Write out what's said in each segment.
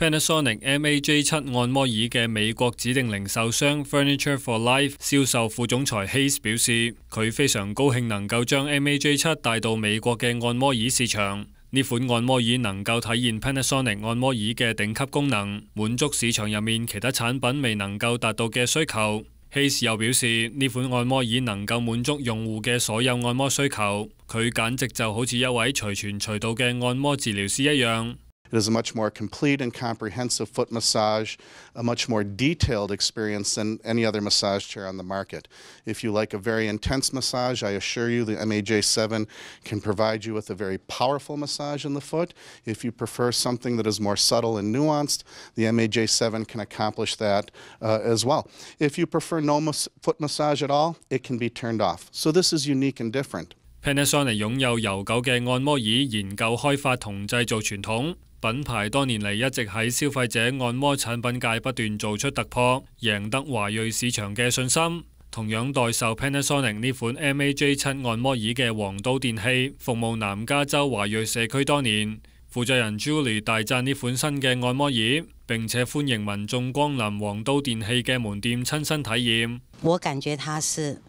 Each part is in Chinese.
Panasonic M A J 七按摩椅嘅美国指定零售商 Furniture for Life 销售副总裁 Hays e 表示，佢非常高兴能够将 M A J 七带到美国嘅按摩椅市场。呢款按摩椅能够体现 Panasonic 按摩椅嘅顶级功能，满足市场入面其他产品未能够达到嘅需求。Hays e 又表示，呢款按摩椅能够满足用户嘅所有按摩需求，佢简直就好似一位随传随到嘅按摩治疗师一样。It is a much more complete and comprehensive foot massage, a much more detailed experience than any other massage chair on the market. If you like a very intense massage, I assure you the MAJ7 can provide you with a very powerful massage in the foot. If you prefer something that is more subtle and nuanced, the MAJ7 can accomplish that uh, as well. If you prefer no mas foot massage at all, it can be turned off. So this is unique and different. Panasonic 擁有悠久嘅按摩椅研究開發同製造傳統。品牌多年嚟一直喺消费者按摩产品界不断做出突破，赢得华瑞市场嘅信心。同样代售 Panasonic 呢款 M A J 七按摩椅嘅黄都电器，服务南加州华瑞社区多年。负责人 Julie 大赞呢款新嘅按摩椅，并且欢迎民众光临黄都电器嘅门店亲身体验。我感觉它是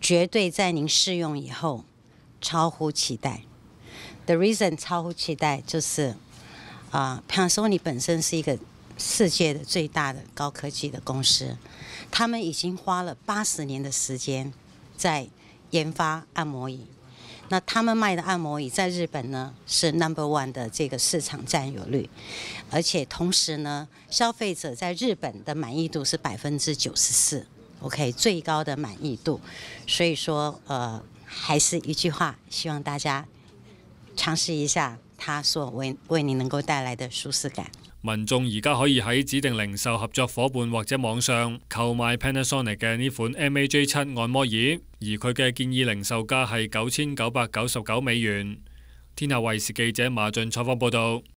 绝对在您试用以后超乎期待。The reason 超乎期待就是。啊，Panasonic 本身是一个世界的最大的高科技的公司，他们已经花了八十年的时间在研发按摩椅。那他们卖的按摩椅在日本呢是 Number One 的这个市场占有率，而且同时呢，消费者在日本的满意度是百分之九十四，OK 最高的满意度。所以说，呃，还是一句话，希望大家尝试一下。它所为为你能够带来的舒适感。民众而家可以喺指定零售合作伙伴或者网上购买 Panasonic 嘅呢款 MAG 七按摩椅，而佢嘅建议零售价系九千九百九十九美元。天下卫视记者马俊采访报道。